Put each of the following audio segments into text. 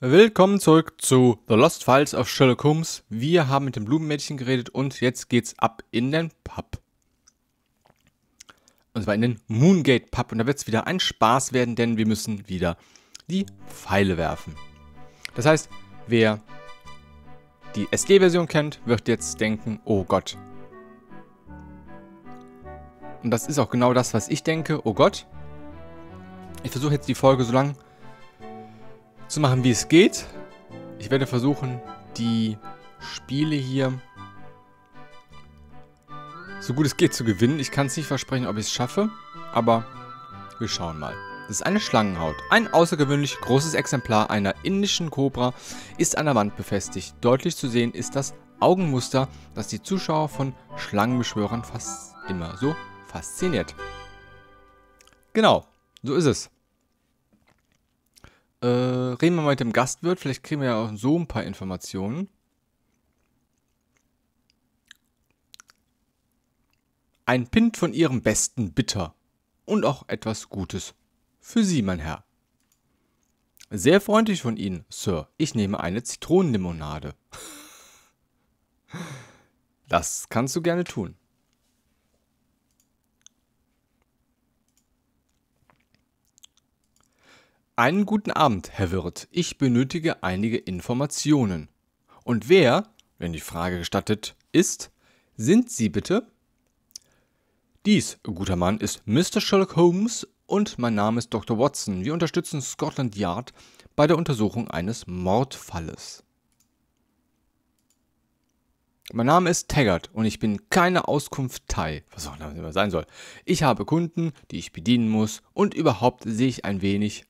Willkommen zurück zu The Lost Files of Sherlock Holmes. Wir haben mit dem Blumenmädchen geredet und jetzt geht's ab in den Pub. Und zwar in den Moongate Pub. Und da wird's wieder ein Spaß werden, denn wir müssen wieder die Pfeile werfen. Das heißt, wer die SD-Version kennt, wird jetzt denken, oh Gott. Und das ist auch genau das, was ich denke, oh Gott. Ich versuche jetzt die Folge so lang zu machen, wie es geht. Ich werde versuchen, die Spiele hier so gut es geht zu gewinnen. Ich kann es nicht versprechen, ob ich es schaffe, aber wir schauen mal. Das ist eine Schlangenhaut. Ein außergewöhnlich großes Exemplar einer indischen Kobra ist an der Wand befestigt. Deutlich zu sehen ist das Augenmuster, das die Zuschauer von Schlangenbeschwörern fast immer so fasziniert. Genau, so ist es. Äh, reden wir mal mit dem Gastwirt, vielleicht kriegen wir ja auch so ein paar Informationen. Ein Pint von ihrem besten Bitter und auch etwas Gutes für Sie, mein Herr. Sehr freundlich von Ihnen, Sir. Ich nehme eine Zitronenlimonade. Das kannst du gerne tun. Einen guten Abend, Herr Wirt. Ich benötige einige Informationen. Und wer, wenn die Frage gestattet ist, sind Sie bitte? Dies, guter Mann, ist Mr. Sherlock Holmes und mein Name ist Dr. Watson. Wir unterstützen Scotland Yard bei der Untersuchung eines Mordfalles. Mein Name ist Taggart und ich bin keine Auskunft Thai, was auch immer sein soll. Ich habe Kunden, die ich bedienen muss und überhaupt sehe ich ein wenig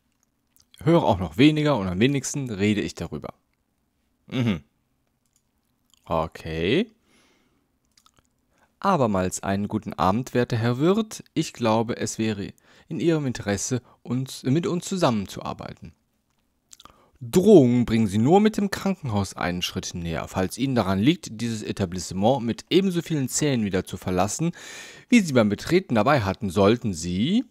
höre auch noch weniger und am wenigsten rede ich darüber. Mhm. Okay. Abermals einen guten Abend, werter Herr Wirt. Ich glaube, es wäre in Ihrem Interesse, uns, mit uns zusammenzuarbeiten. Drohungen bringen Sie nur mit dem Krankenhaus einen Schritt näher, falls Ihnen daran liegt, dieses Etablissement mit ebenso vielen Zähnen wieder zu verlassen, wie Sie beim Betreten dabei hatten, sollten Sie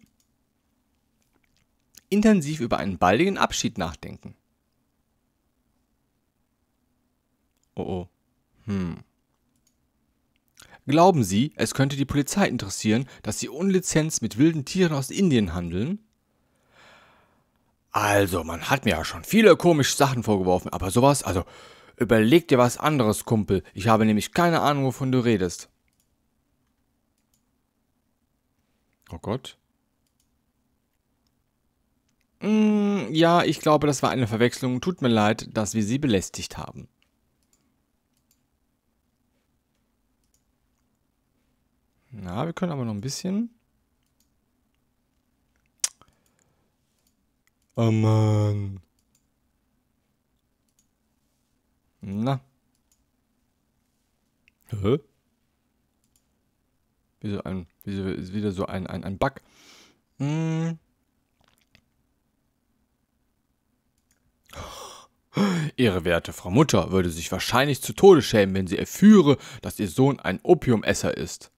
intensiv über einen baldigen Abschied nachdenken. Oh oh. Hm. Glauben Sie, es könnte die Polizei interessieren, dass Sie unlizenz mit wilden Tieren aus Indien handeln? Also, man hat mir ja schon viele komische Sachen vorgeworfen, aber sowas, also, überleg dir was anderes, Kumpel. Ich habe nämlich keine Ahnung, wovon du redest. Oh Gott. Mm, ja, ich glaube, das war eine Verwechslung. Tut mir leid, dass wir Sie belästigt haben. Na, wir können aber noch ein bisschen. Oh Mann. Na. Hä? Wieso ein, wieso ist wieder so ein, ein, ein Bug? Hm. Ihre werte Frau Mutter würde sich wahrscheinlich zu Tode schämen, wenn sie erführe, dass ihr Sohn ein Opiumesser ist.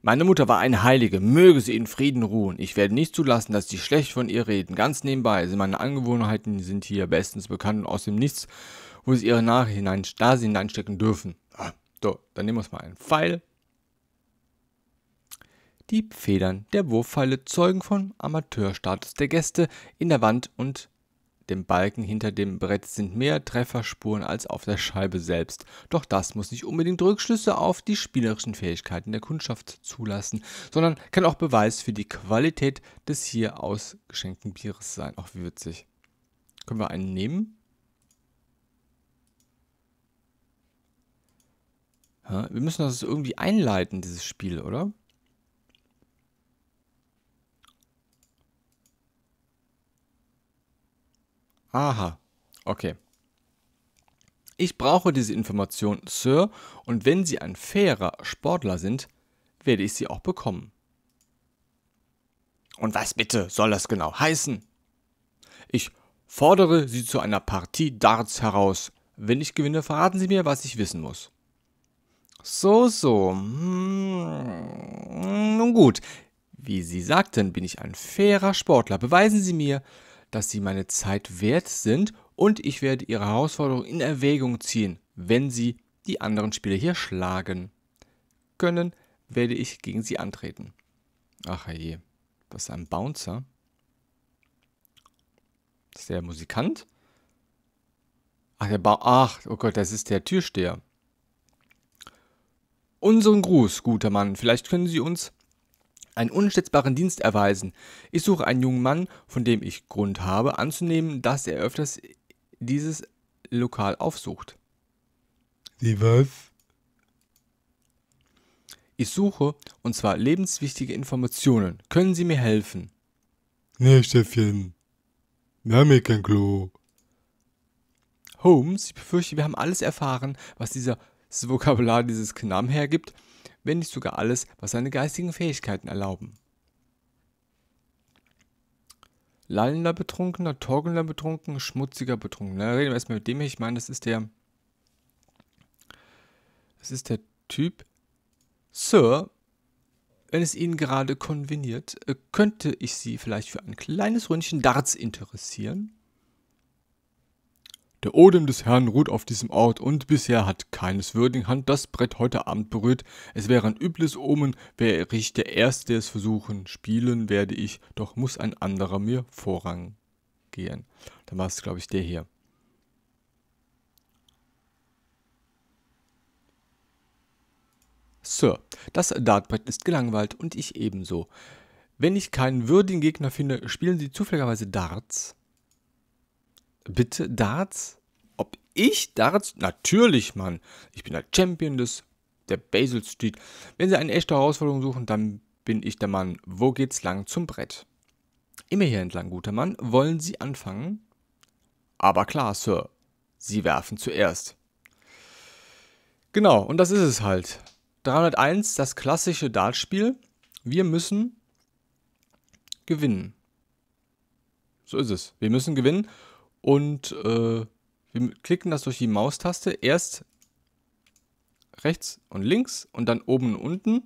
Meine Mutter war eine Heilige, möge sie in Frieden ruhen. Ich werde nicht zulassen, dass sie schlecht von ihr reden. Ganz nebenbei, sind also meine Angewohnheiten sind hier bestens bekannt und aus dem Nichts, wo sie ihre Nachricht hinein, da sie hineinstecken dürfen. Ah, so, dann nehmen wir uns mal einen Pfeil. Die Federn der Wurffeile zeugen vom Amateurstatus der Gäste in der Wand und dem Balken hinter dem Brett sind mehr Trefferspuren als auf der Scheibe selbst. Doch das muss nicht unbedingt Rückschlüsse auf die spielerischen Fähigkeiten der Kundschaft zulassen, sondern kann auch Beweis für die Qualität des hier ausgeschenkten Bieres sein. Auch wie witzig. Können wir einen nehmen? Wir müssen das irgendwie einleiten, dieses Spiel, oder? Aha. Okay. Ich brauche diese Information, Sir, und wenn Sie ein fairer Sportler sind, werde ich sie auch bekommen. Und was bitte soll das genau heißen? Ich fordere Sie zu einer Partie Darts heraus. Wenn ich gewinne, verraten Sie mir, was ich wissen muss. So, so. Hm. Nun gut. Wie Sie sagten, bin ich ein fairer Sportler. Beweisen Sie mir, dass sie meine Zeit wert sind und ich werde ihre Herausforderung in Erwägung ziehen, wenn sie die anderen Spieler hier schlagen können, werde ich gegen sie antreten. Ach je, das ist ein Bouncer. Das ist der Musikant? Ach, der ba Ach, oh Gott, das ist der Türsteher. Unseren Gruß, guter Mann. Vielleicht können Sie uns einen unschätzbaren Dienst erweisen. Ich suche einen jungen Mann, von dem ich Grund habe, anzunehmen, dass er öfters dieses Lokal aufsucht. Sie was? Ich suche, und zwar lebenswichtige Informationen. Können Sie mir helfen? Nee, Steffchen. Wir haben hier kein Klo. Holmes, ich befürchte, wir haben alles erfahren, was dieses Vokabular dieses Knaben hergibt wenn nicht sogar alles, was seine geistigen Fähigkeiten erlauben. Lallender Betrunkener, Torgelnder Betrunkener, schmutziger Betrunkener. Reden wir erstmal mit dem hier. Ich meine, das ist der. Das ist der Typ. Sir, wenn es Ihnen gerade konveniert, äh, könnte ich Sie vielleicht für ein kleines Ründchen Darts interessieren? Der Odem des Herrn ruht auf diesem Ort, und bisher hat keines würdigen Hand das Brett heute Abend berührt. Es wäre ein übles Omen, wäre ich der Erste, der es versuchen. Spielen werde ich, doch muss ein anderer mir Vorrang gehen. Dann war es, glaube ich, der hier. Sir, das Dartbrett ist gelangweilt und ich ebenso. Wenn ich keinen würdigen Gegner finde, spielen sie zufälligerweise Darts. Bitte Darts? Ob ich Darts? Natürlich, Mann. Ich bin der Champion des der Basil Street. Wenn Sie eine echte Herausforderung suchen, dann bin ich der Mann. Wo geht's lang zum Brett? Immer hier entlang, guter Mann. Wollen Sie anfangen? Aber klar, Sir. Sie werfen zuerst. Genau, und das ist es halt. 301, das klassische Dartspiel. Wir müssen gewinnen. So ist es. Wir müssen gewinnen und äh, wir klicken das durch die Maustaste. Erst rechts und links und dann oben und unten.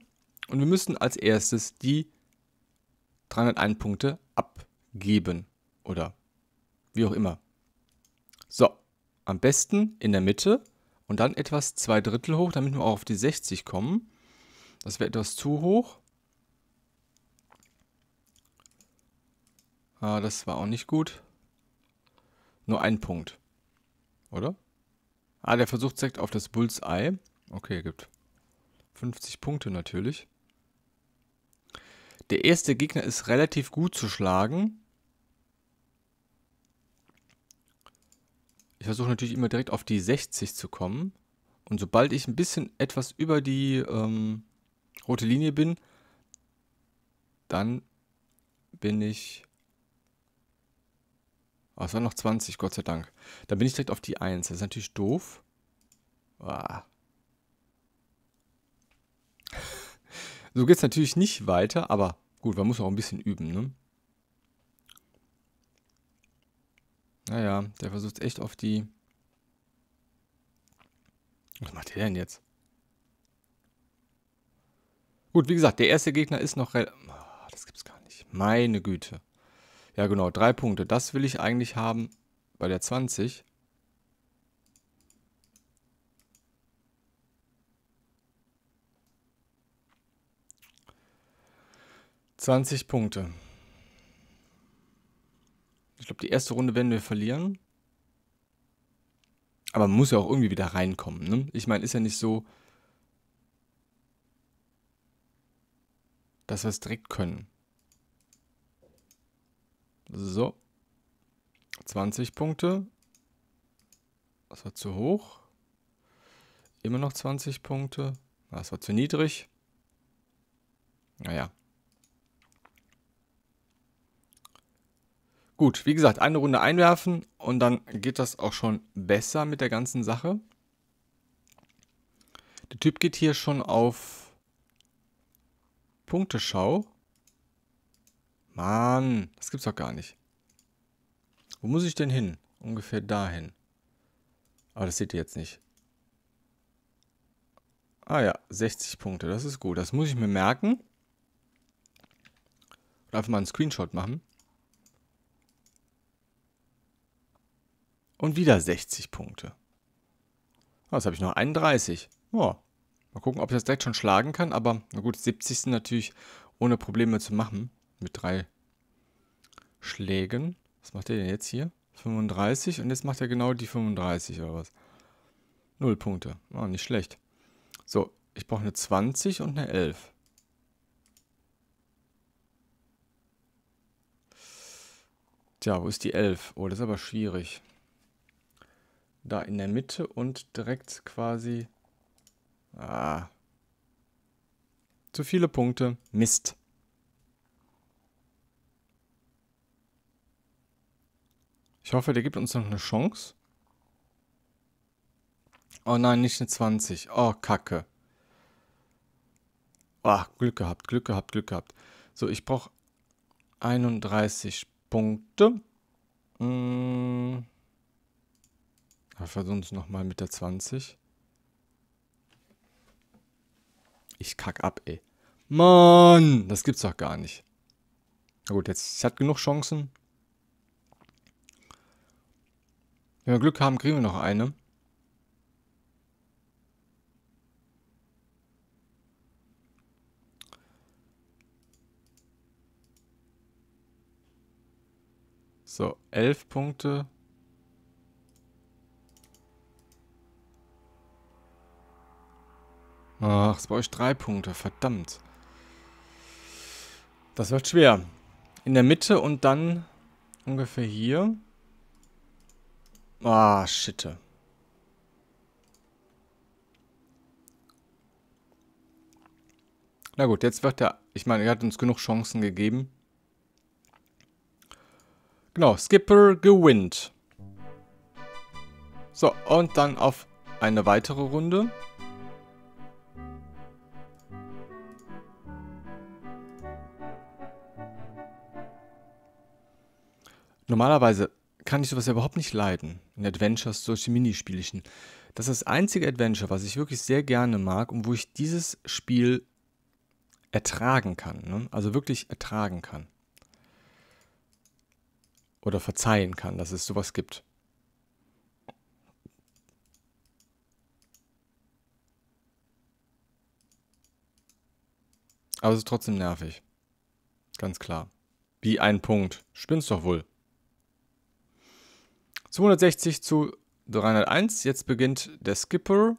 Und wir müssen als erstes die 301 Punkte abgeben oder wie auch immer. So, am besten in der Mitte und dann etwas zwei Drittel hoch, damit wir auch auf die 60 kommen. Das wäre etwas zu hoch. Ah, das war auch nicht gut nur ein Punkt. Oder? Ah, der Versuch zeigt auf das Bullseye. Okay, gibt 50 Punkte natürlich. Der erste Gegner ist relativ gut zu schlagen. Ich versuche natürlich immer direkt auf die 60 zu kommen. Und sobald ich ein bisschen etwas über die ähm, rote Linie bin, dann bin ich Oh, es waren noch 20, Gott sei Dank. Dann bin ich direkt auf die 1. Das ist natürlich doof. Ah. So geht es natürlich nicht weiter, aber gut, man muss auch ein bisschen üben, ne? Naja, der versucht echt auf die... Was macht der denn jetzt? Gut, wie gesagt, der erste Gegner ist noch... Oh, das gibt's gar nicht. Meine Güte. Ja, genau, drei Punkte. Das will ich eigentlich haben bei der 20. Zwanzig Punkte. Ich glaube, die erste Runde werden wir verlieren. Aber man muss ja auch irgendwie wieder reinkommen. Ne? Ich meine, ist ja nicht so, dass wir es direkt können. So. 20 Punkte. Das war zu hoch. Immer noch 20 Punkte. Das war zu niedrig. Naja. Gut, wie gesagt, eine Runde einwerfen und dann geht das auch schon besser mit der ganzen Sache. Der Typ geht hier schon auf Punkteschau. Mann, das gibt's doch gar nicht. Wo muss ich denn hin? Ungefähr dahin. Aber das seht ihr jetzt nicht. Ah ja, 60 Punkte, das ist gut. Das muss ich mir merken. Oder einfach mal einen Screenshot machen. Und wieder 60 Punkte. Ah, jetzt habe ich noch 31. Ja, mal gucken, ob ich das direkt schon schlagen kann. Aber na gut, 70. sind natürlich ohne Probleme zu machen. Mit drei Schlägen. Was macht der denn jetzt hier? 35 und jetzt macht er genau die 35 oder was? Null Punkte. Oh, nicht schlecht. So, ich brauche eine 20 und eine 11. Tja, wo ist die 11? Oh, das ist aber schwierig. Da in der Mitte und direkt quasi... Ah. Zu viele Punkte. Mist. Ich hoffe, der gibt uns noch eine Chance. Oh nein, nicht eine 20. Oh, Kacke. Ach, Glück gehabt, Glück gehabt, Glück gehabt. So, ich brauche 31 Punkte. Hm. Wir versuchen es nochmal mit der 20. Ich kack ab, ey. Mann, das gibt's doch gar nicht. Na gut, jetzt hat genug Chancen. Wenn wir Glück haben, kriegen wir noch eine. So, elf Punkte. Ach, es bei euch drei Punkte, verdammt. Das wird schwer. In der Mitte und dann ungefähr hier. Ah, oh, shitte. Na gut, jetzt wird er... Ich meine, er hat uns genug Chancen gegeben. Genau, Skipper gewinnt. So, und dann auf eine weitere Runde. Normalerweise kann ich sowas ja überhaupt nicht leiden. In Adventures, solche Minispielchen. Das ist das einzige Adventure, was ich wirklich sehr gerne mag und wo ich dieses Spiel ertragen kann. Ne? Also wirklich ertragen kann. Oder verzeihen kann, dass es sowas gibt. Aber es ist trotzdem nervig. Ganz klar. Wie ein Punkt. Spinnst doch wohl. 260 zu 301. Jetzt beginnt der Skipper.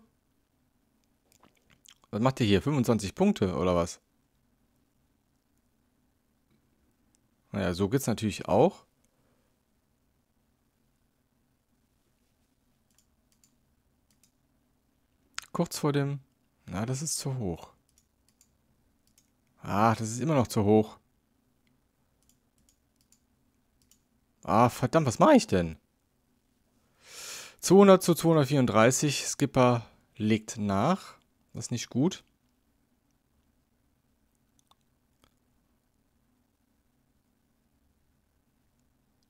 Was macht ihr hier? 25 Punkte oder was? Naja, so geht's natürlich auch. Kurz vor dem... Na, das ist zu hoch. Ah, das ist immer noch zu hoch. Ah, verdammt, was mache ich denn? 200 zu 234. Skipper legt nach. Das ist nicht gut.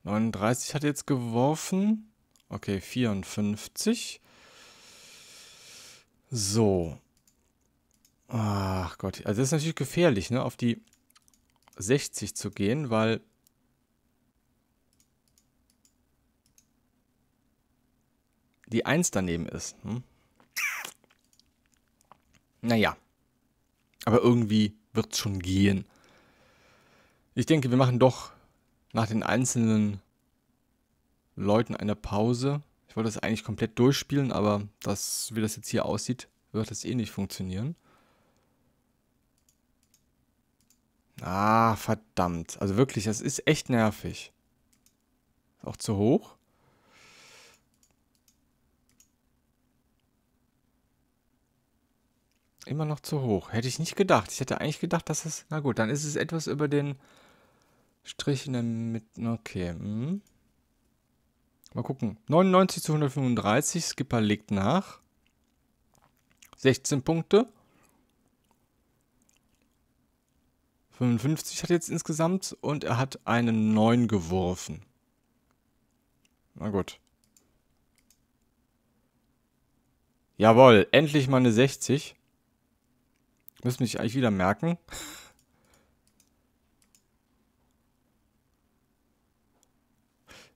Neununddreißig hat jetzt geworfen. Okay, 54. So. Ach Gott. Also das ist natürlich gefährlich, ne? Auf die 60 zu gehen, weil die 1 daneben ist. Hm? Naja. Aber irgendwie wird es schon gehen. Ich denke, wir machen doch nach den einzelnen Leuten eine Pause. Ich wollte das eigentlich komplett durchspielen, aber das, wie das jetzt hier aussieht, wird das eh nicht funktionieren. Ah, verdammt. Also wirklich, das ist echt nervig. Ist auch zu hoch. Immer noch zu hoch. Hätte ich nicht gedacht. Ich hätte eigentlich gedacht, dass es... Na gut, dann ist es etwas über den Strich in der Mitte. Okay. Hm. Mal gucken. 99 zu 135. Skipper legt nach. 16 Punkte. 55 hat jetzt insgesamt und er hat eine 9 geworfen. Na gut. Jawohl, endlich mal eine 60. Müssen mich eigentlich wieder merken.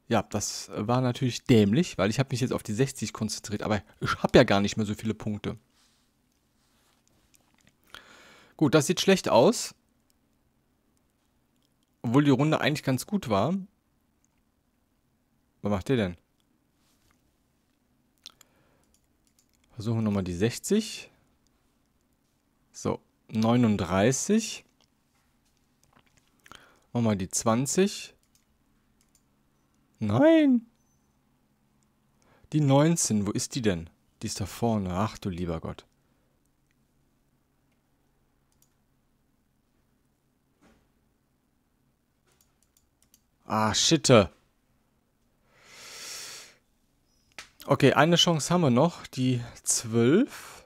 Ja, das war natürlich dämlich, weil ich habe mich jetzt auf die 60 konzentriert, aber ich habe ja gar nicht mehr so viele Punkte. Gut, das sieht schlecht aus. Obwohl die Runde eigentlich ganz gut war. Was macht ihr denn? Versuchen wir nochmal die 60. 39. Machen wir die 20. Nein! Die 19, wo ist die denn? Die ist da vorne. Ach du lieber Gott. Ah, Schitte. Okay, eine Chance haben wir noch. Die 12.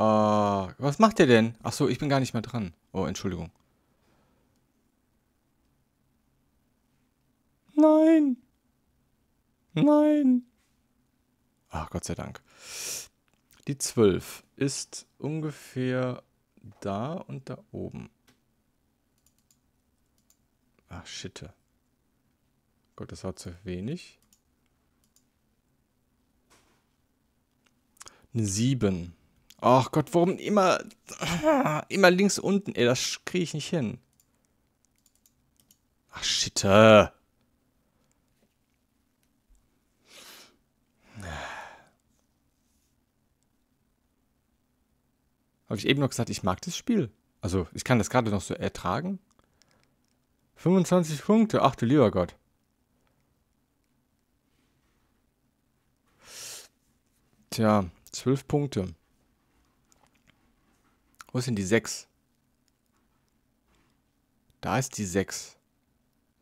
Äh, was macht ihr denn? Achso, ich bin gar nicht mehr dran. Oh, Entschuldigung. Nein. Nein. Ach, Gott sei Dank. Die 12 ist ungefähr da und da oben. Ach, shitte. Gott, das war zu wenig. Eine 7. Ach Gott, warum immer. Ah, immer links unten. Ey, das kriege ich nicht hin. Ach, shit. Äh. Habe ich eben noch gesagt, ich mag das Spiel. Also, ich kann das gerade noch so ertragen. 25 Punkte, ach du lieber Gott. Tja, 12 Punkte. Wo ist denn die 6? Da ist die 6.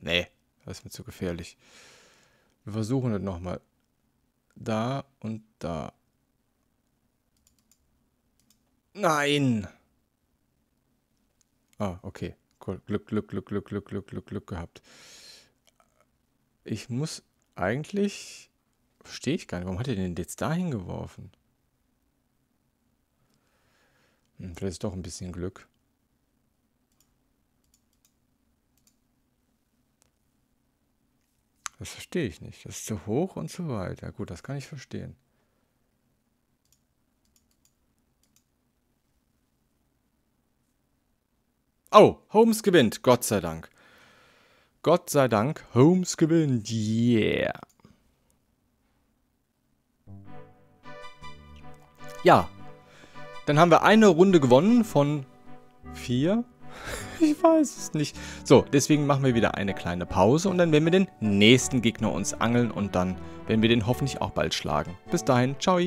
Nee, das ist mir zu gefährlich. Wir versuchen das nochmal. Da und da. Nein! Ah, okay. Cool. Glück, Glück, Glück, Glück, Glück, Glück, Glück, Glück gehabt. Ich muss eigentlich... Verstehe ich gar nicht. Warum hat er den jetzt dahin geworfen? Hm, vielleicht doch ein bisschen Glück. Das verstehe ich nicht. Das ist zu hoch und zu weit. Ja gut, das kann ich verstehen. Oh, Holmes gewinnt, Gott sei Dank. Gott sei Dank, Holmes gewinnt. Yeah. Ja, dann haben wir eine Runde gewonnen von vier. Ich weiß es nicht. So, deswegen machen wir wieder eine kleine Pause und dann werden wir den nächsten Gegner uns angeln und dann werden wir den hoffentlich auch bald schlagen. Bis dahin, ciao.